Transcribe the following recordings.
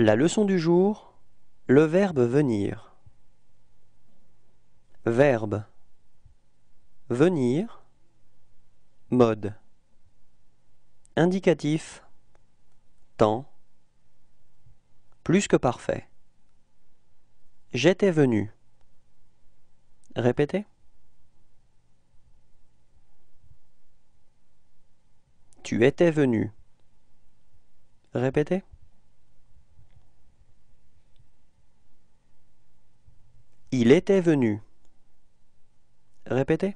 La leçon du jour, le verbe venir. Verbe venir, mode. Indicatif, temps, plus que parfait. J'étais venu. Répétez. Tu étais venu. Répétez. Il était venu. Répétez.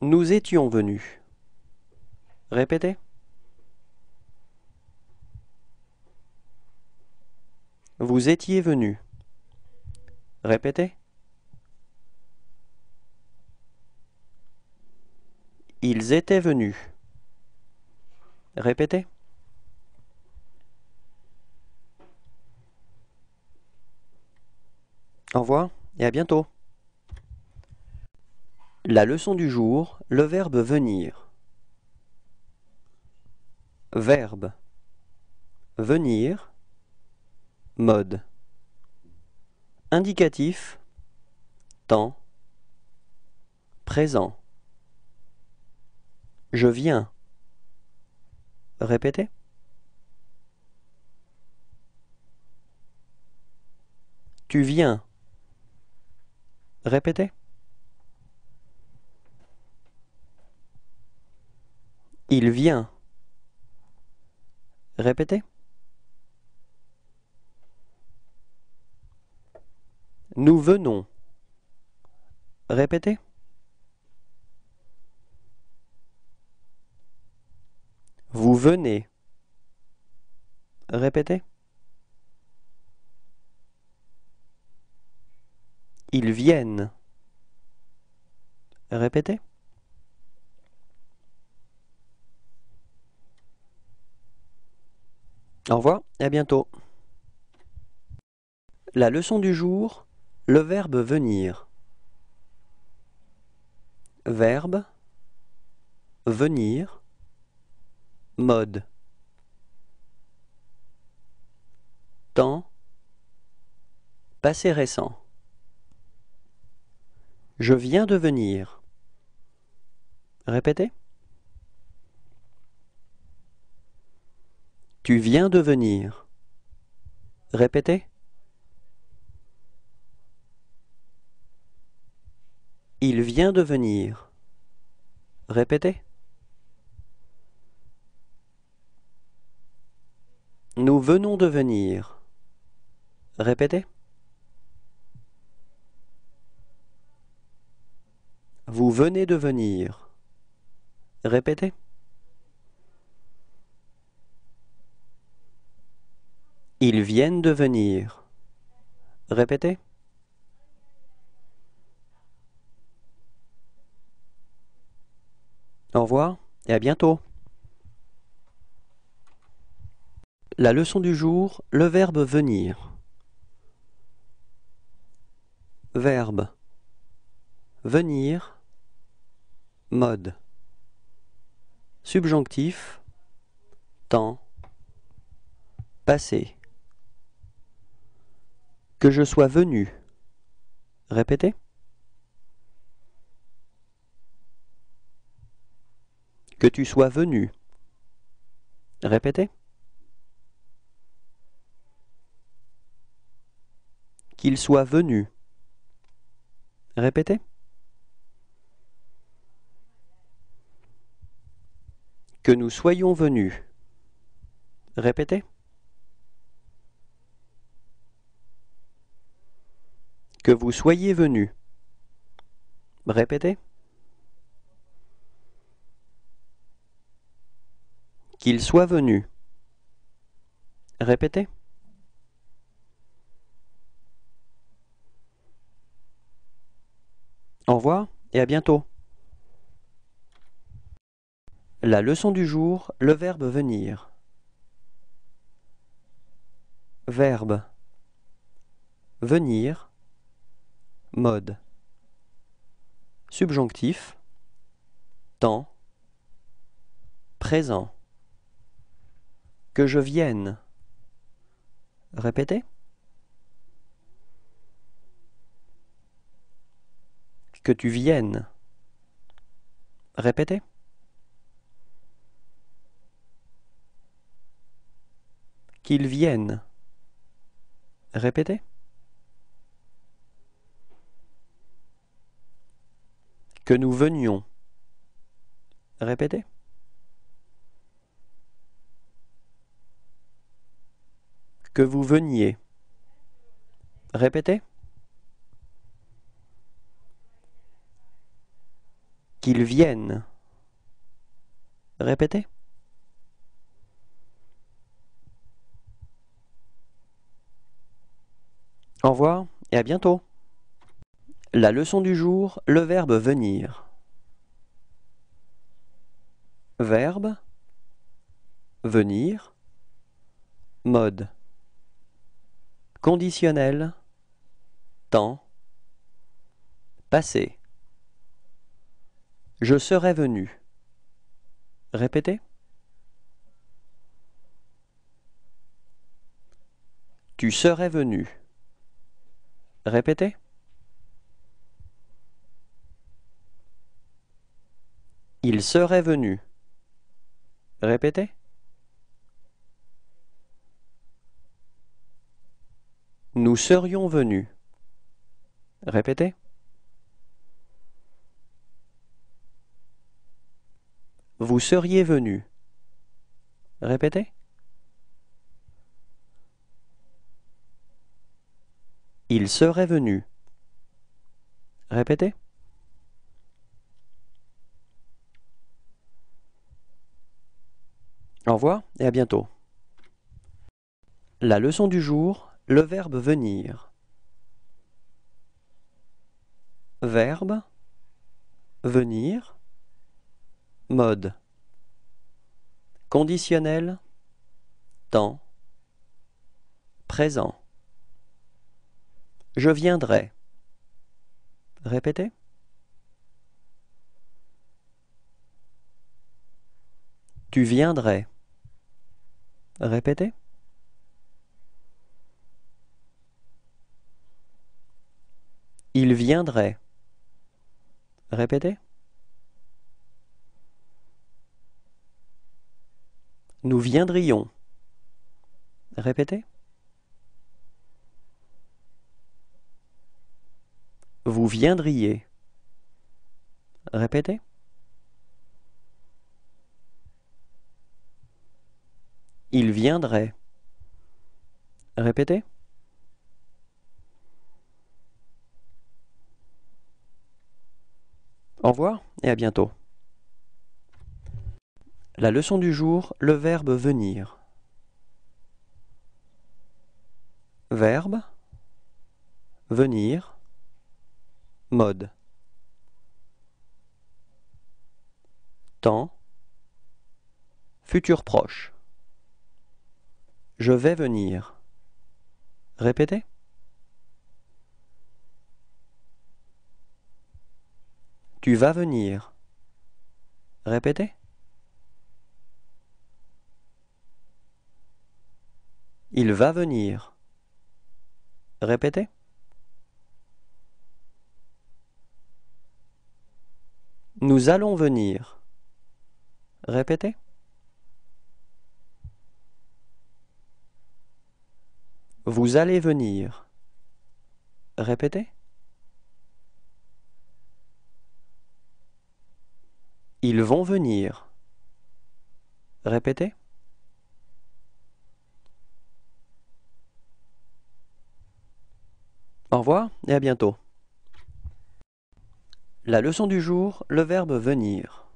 Nous étions venus. Répétez. Vous étiez venus. Répétez. Ils étaient venus. Répétez. Au revoir et à bientôt. La leçon du jour, le verbe venir. Verbe. Venir. Mode. Indicatif. Temps. Présent. Je viens. Répétez. Tu viens. Répétez. Il vient. Répétez. Nous venons. Répétez. Vous venez. Répétez. Ils viennent. Répétez. Au revoir et à bientôt. La leçon du jour, le verbe venir. Verbe venir mode temps passé récent je viens de venir. Répétez. Tu viens de venir. Répétez. Il vient de venir. Répétez. Nous venons de venir. Répétez. Vous venez de venir. Répétez. Ils viennent de venir. Répétez. Au revoir et à bientôt. La leçon du jour, le verbe venir. Verbe venir mode, subjonctif, temps, passé. Que je sois venu. Répétez. Que tu sois venu. Répétez. Qu'il soit venu. Répétez. que nous soyons venus. Répétez. Que vous soyez venus. Répétez. Qu'il soit venu. Répétez. Au revoir et à bientôt. La leçon du jour, le verbe venir. Verbe venir, mode, subjonctif, temps, présent, que je vienne. Répétez. Que tu viennes. Répétez. Qu'ils viennent. Répétez. Que nous venions. Répétez. Que vous veniez. Répétez. Qu'ils viennent. Répétez. Au revoir et à bientôt. La leçon du jour, le verbe venir. Verbe venir mode conditionnel temps passé Je serais venu. Répétez. Tu serais venu. Répétez. Il serait venu. Répétez. Nous serions venus. Répétez. Vous seriez venu. Répétez. Il serait venu. Répétez. Au revoir et à bientôt. La leçon du jour, le verbe venir. Verbe venir mode conditionnel temps présent je viendrai. Répétez. Tu viendrais. Répétez. Il viendrait. Répétez. Nous viendrions. Répétez. vous viendriez. Répétez. Il viendrait. Répétez. Au revoir et à bientôt. La leçon du jour, le verbe venir. Verbe venir mode temps futur proche je vais venir répétez tu vas venir répétez il va venir répétez Nous allons venir. Répétez. Vous allez venir. Répétez. Ils vont venir. Répétez. Au revoir et à bientôt. La leçon du jour, le verbe venir.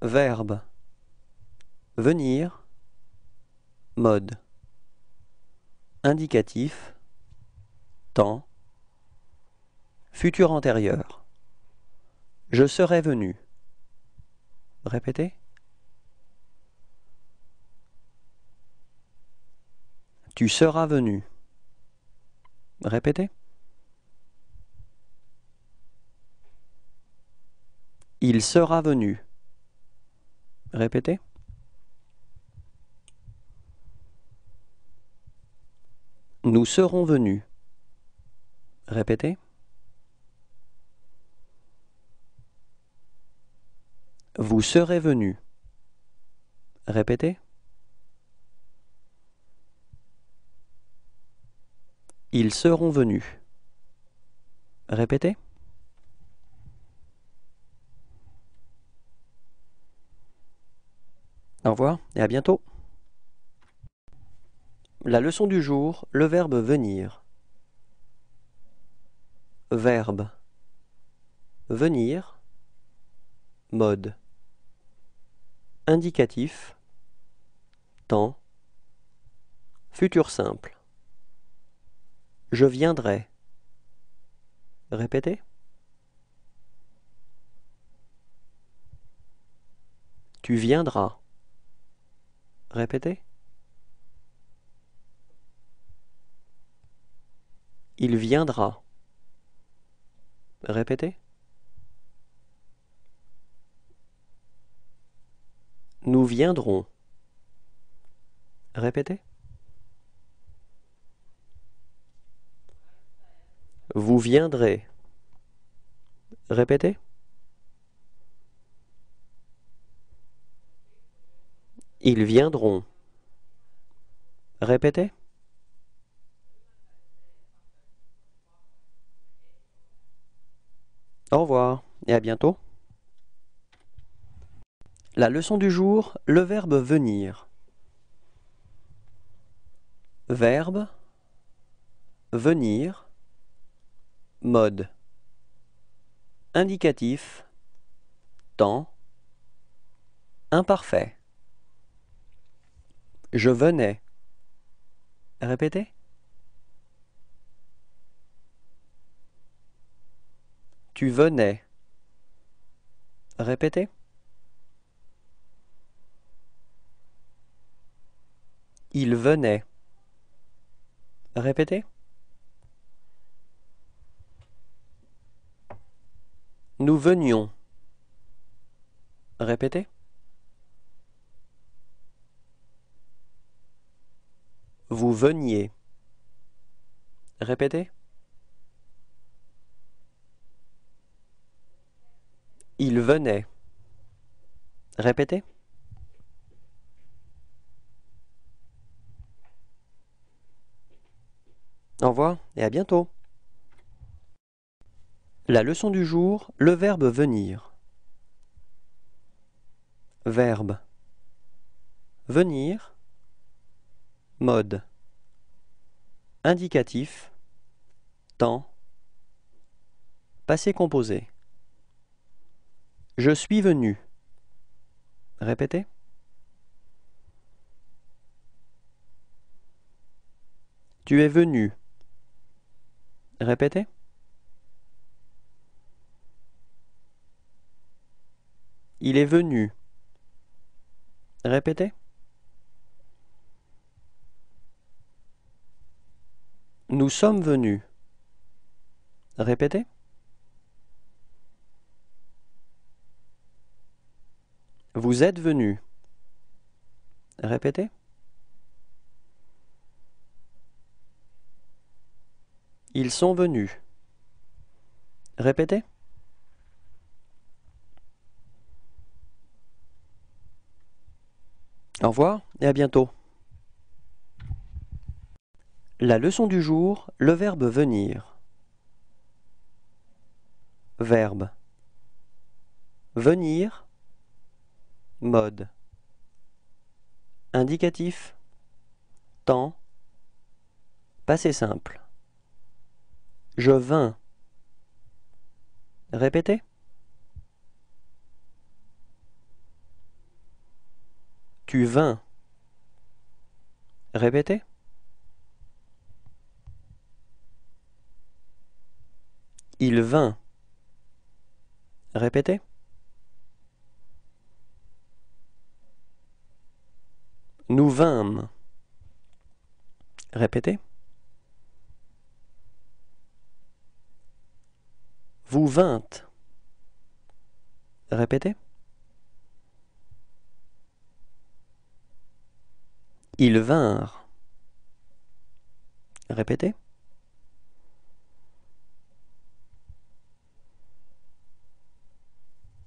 Verbe venir, mode indicatif, temps, futur antérieur. Je serai venu. Répétez. Tu seras venu. Répétez. Il sera venu. Répétez. Nous serons venus. Répétez. Vous serez venus. Répétez. Ils seront venus. Répétez. Au revoir et à bientôt. La leçon du jour, le verbe venir. Verbe. Venir. Mode. Indicatif. Temps. Futur simple. Je viendrai. Répétez. Tu viendras. Répétez. Il viendra. Répétez. Nous viendrons. Répétez. Vous viendrez. Répétez. Ils viendront. Répétez. Au revoir et à bientôt. La leçon du jour, le verbe venir. Verbe venir mode indicatif temps imparfait je venais. Répétez. Tu venais. Répétez. Il venait. Répétez. Nous venions. Répétez. vous veniez. Répétez. Il venait. Répétez. Au et à bientôt. La leçon du jour, le verbe venir. Verbe. Venir. Mode. Indicatif Temps Passé composé Je suis venu Répétez Tu es venu Répétez Il est venu Répétez Nous sommes venus. Répétez. Vous êtes venus. Répétez. Ils sont venus. Répétez. Au revoir et à bientôt. La leçon du jour, le verbe venir. Verbe. Venir. Mode. Indicatif. Temps. Passé simple. Je vins. Répétez. Tu vins. Répétez. Il vint. Répétez. Nous vînmes. Répétez. Vous vîntes. Répétez. Ils vinrent. Répétez.